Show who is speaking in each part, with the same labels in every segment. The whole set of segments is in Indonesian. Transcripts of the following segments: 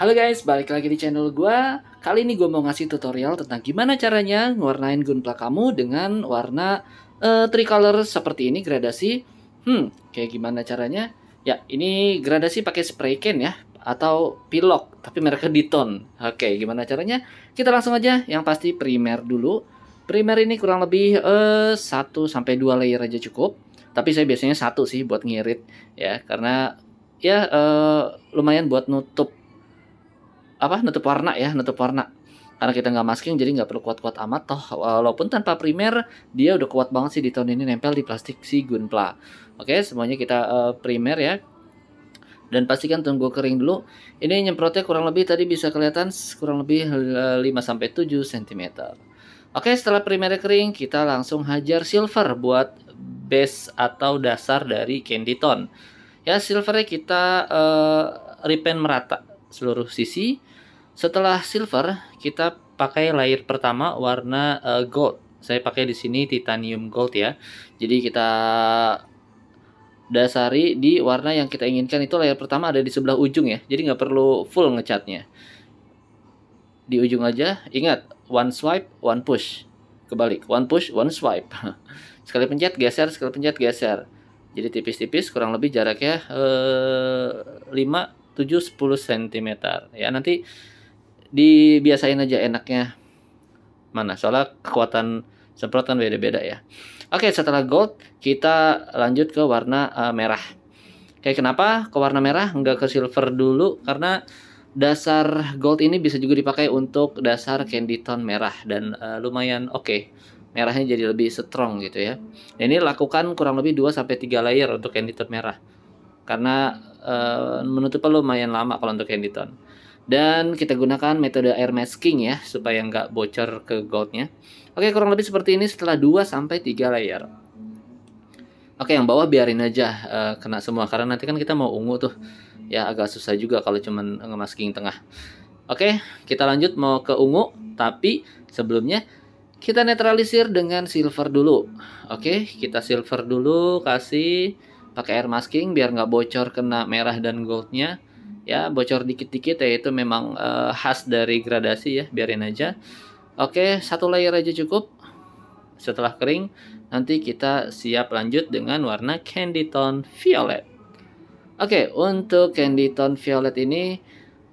Speaker 1: Halo guys, balik lagi di channel gue. Kali ini gue mau ngasih tutorial tentang gimana caranya ngewarnain gunpla kamu dengan warna uh, tricolor seperti ini gradasi. Hmm, kayak gimana caranya? Ya, ini gradasi pakai spray can ya atau pilok, tapi mereka diton. Oke, gimana caranya? Kita langsung aja yang pasti primer dulu. Primer ini kurang lebih uh, eh, 1 sampai 2 layer aja cukup. Tapi saya biasanya satu sih buat ngirit ya, karena ya uh, lumayan buat nutup apa nutup warna ya nutup warna karena kita nggak masking jadi nggak perlu kuat-kuat amat toh walaupun tanpa primer dia udah kuat banget sih di tahun ini nempel di plastik si Gunpla oke semuanya kita uh, primer ya dan pastikan tunggu kering dulu ini nyemprotnya kurang lebih tadi bisa kelihatan kurang lebih 5 7 cm oke setelah primer kering kita langsung hajar silver buat base atau dasar dari candy tone ya silvernya kita uh, repaint merata seluruh sisi. Setelah silver, kita pakai layer pertama warna uh, gold. Saya pakai di sini titanium gold ya. Jadi kita dasari di warna yang kita inginkan itu layer pertama ada di sebelah ujung ya. Jadi nggak perlu full ngecatnya. Di ujung aja. Ingat, one swipe, one push. Kebalik, one push, one swipe. sekali pencet geser, sekali pencet geser. Jadi tipis-tipis kurang lebih jaraknya eh, 5 7-10 cm ya nanti dibiasain aja enaknya mana soalnya kekuatan semprotan beda-beda ya oke setelah gold kita lanjut ke warna uh, merah oke kenapa ke warna merah nggak ke silver dulu karena dasar gold ini bisa juga dipakai untuk dasar candy tone merah dan uh, lumayan oke okay. merahnya jadi lebih strong gitu ya ini lakukan kurang lebih 2 3 layer untuk candy tone merah karena uh, eh, menutupnya lumayan lama kalau untuk candy tone dan kita gunakan metode air masking ya supaya nggak bocor ke goldnya oke kurang lebih seperti ini setelah 2 sampai 3 layer oke yang bawah biarin aja uh, kena semua karena nanti kan kita mau ungu tuh ya agak susah juga kalau cuman nge masking tengah oke kita lanjut mau ke ungu tapi sebelumnya kita netralisir dengan silver dulu oke kita silver dulu kasih pakai air masking biar nggak bocor kena merah dan goldnya ya bocor dikit-dikit ya itu memang uh, khas dari gradasi ya biarin aja oke satu layer aja cukup setelah kering nanti kita siap lanjut dengan warna candy tone violet oke untuk candy tone violet ini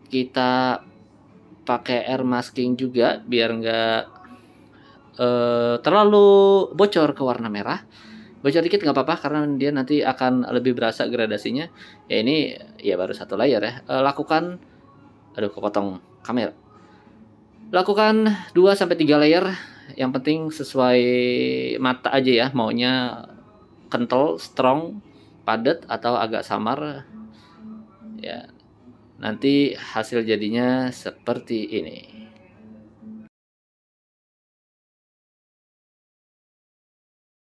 Speaker 1: kita pakai air masking juga biar nggak uh, terlalu bocor ke warna merah bocor dikit nggak apa-apa karena dia nanti akan lebih berasa gradasinya ya ini ya baru satu layer ya e, lakukan aduh kepotong kamera lakukan 2 sampai tiga layer yang penting sesuai mata aja ya maunya kental strong padat atau agak samar ya nanti hasil jadinya seperti ini